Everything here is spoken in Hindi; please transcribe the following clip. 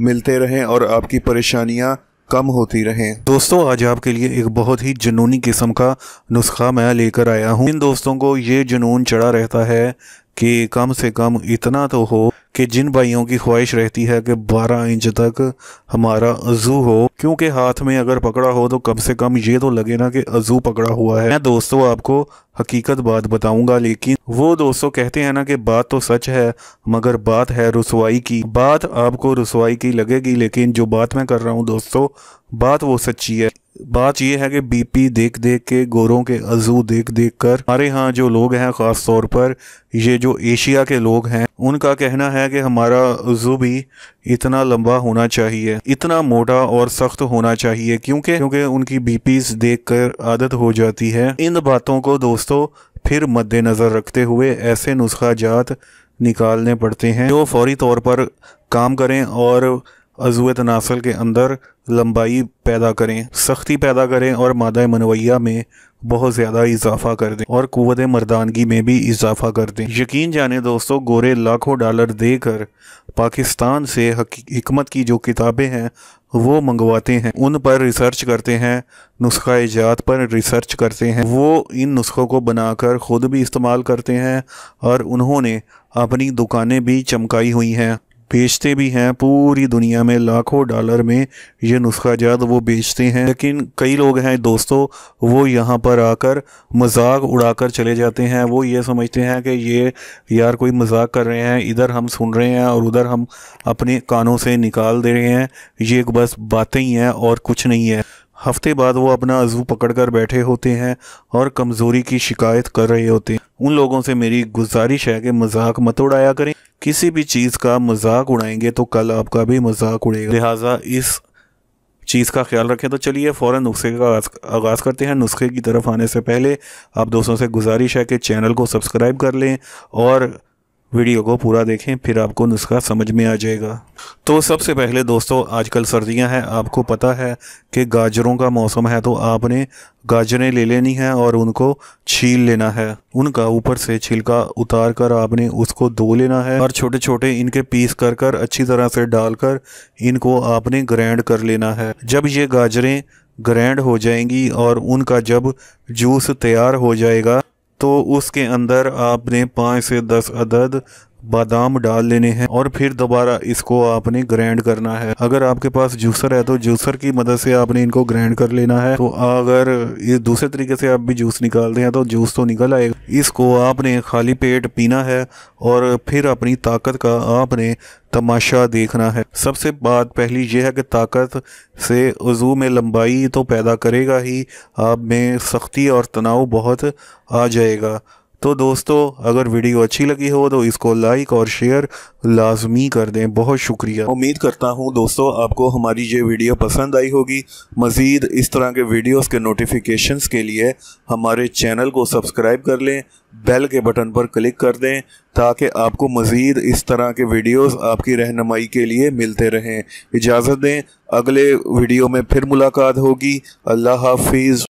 मिलते रहें और आपकी परेशानियाँ कम होती रहें दोस्तों आज आपके लिए एक बहुत ही जुनूनी किस्म का नुस्खा मैं लेकर आया हूँ इन दोस्तों को ये जुनून चढ़ा रहता है कि कम से कम इतना तो हो कि जिन भाइयों की ख्वाहिश रहती है कि 12 इंच तक हमारा अजू हो क्योंकि हाथ में अगर पकड़ा हो तो कम से कम ये तो लगे ना कि अजू पकड़ा हुआ है मैं दोस्तों आपको हकीकत बात बताऊंगा लेकिन वो दोस्तों कहते हैं ना कि बात तो सच है मगर बात है रसवाई की बात आपको रसवाई की लगेगी लेकिन जो बात मैं कर रहा हूँ दोस्तों बात वो सच्ची है बात यह है कि बीपी देख देख के गोरों के अजू देख देख कर हमारे यहाँ जो लोग हैं ख़ास तौर पर ये जो एशिया के लोग हैं उनका कहना है कि हमारा अजू भी इतना लंबा होना चाहिए इतना मोटा और सख्त होना चाहिए क्योंकि क्योंकि उनकी बीपी देख कर आदत हो जाती है इन बातों को दोस्तों फिर मद्देनज़र रखते हुए ऐसे नुस्खा जात निकालने पड़ते हैं जो फौरी तौर पर काम करें और अजुए तनासल के अंदर लंबाई पैदा करें सख्ती पैदा करें और मादा मनवैया में बहुत ज़्यादा इजाफा कर दें और कुत मर्दानगी में भी इजाफा कर दें यकीन जाने दोस्तों गोरे लाखों डॉलर देकर पाकिस्तान से हमत की जो किताबें हैं वो मंगवाते हैं उन पर रिसर्च करते हैं नुस्खा ईजाद पर रिसर्च करते हैं वो इन नुस्खों को बनाकर ख़ुद भी इस्तेमाल करते हैं और उन्होंने अपनी दुकानें भी चमकाई हुई हैं बेचते भी हैं पूरी दुनिया में लाखों डॉलर में ये नुस्खा जात वो बेचते हैं लेकिन कई लोग हैं दोस्तों वो यहाँ पर आकर मजाक उड़ाकर चले जाते हैं वो ये समझते हैं कि ये यार कोई मजाक कर रहे हैं इधर हम सुन रहे हैं और उधर हम अपने कानों से निकाल दे रहे हैं ये बस बातें ही हैं और कुछ नहीं है हफ्ते बाद वो अपना अजू पकड़ कर बैठे होते हैं और कमज़ोरी की शिकायत कर रहे होते हैं उन लोगों से मेरी गुजारिश है कि मजाक मत उड़ाया करें किसी भी चीज़ का मजाक उड़ाएंगे तो कल आपका भी मजाक उड़ेगा लिहाजा इस चीज़ का ख्याल रखें तो चलिए फ़ौर नुस्खे का आगाज़ करते हैं नुस्खे की तरफ आने से पहले आप दोस्तों से गुजारिश है कि चैनल को सब्सक्राइब कर लें और वीडियो को पूरा देखें फिर आपको नुस्खा समझ में आ जाएगा तो सबसे पहले दोस्तों आजकल सर्दियां हैं आपको पता है कि गाजरों का मौसम है तो आपने गाजरें ले लेनी है और उनको छील लेना है उनका ऊपर से छिलका उतार कर आपने उसको धो लेना है और छोटे छोटे इनके पीस कर कर अच्छी तरह से डालकर इनको आपने ग्रैंड कर लेना है जब ये गाजरें ग्रैंड हो जाएंगी और उनका जब जूस तैयार हो जाएगा तो उसके अंदर आपने पाँच से दस अदद बादाम डाल लेने हैं और फिर दोबारा इसको आपने ग्राइंड करना है अगर आपके पास जूसर है तो जूसर की मदद से आपने इनको ग्राइंड कर लेना है तो अगर ये दूसरे तरीके से आप भी जूस निकालते हैं तो जूस तो निकल आएगा इसको आपने खाली पेट पीना है और फिर अपनी ताकत का आपने तमाशा देखना है सबसे बात पहली यह है कि ताकत से वज़ू में लंबाई तो पैदा करेगा ही आप में सख्ती और तनाव बहुत आ जाएगा तो दोस्तों अगर वीडियो अच्छी लगी हो तो इसको लाइक और शेयर लाजमी कर दें बहुत शुक्रिया उम्मीद करता हूँ दोस्तों आपको हमारी ये वीडियो पसंद आई होगी मज़ीद इस तरह के वीडियोस के नोटिफिकेशन के लिए हमारे चैनल को सब्सक्राइब कर लें बेल के बटन पर क्लिक कर दें ताकि आपको मज़ीद इस तरह के वीडियोस आपकी रहनमाई के लिए मिलते रहें इजाज़त दें अगले वीडियो में फिर मुलाकात होगी अल्लाह हाफिज़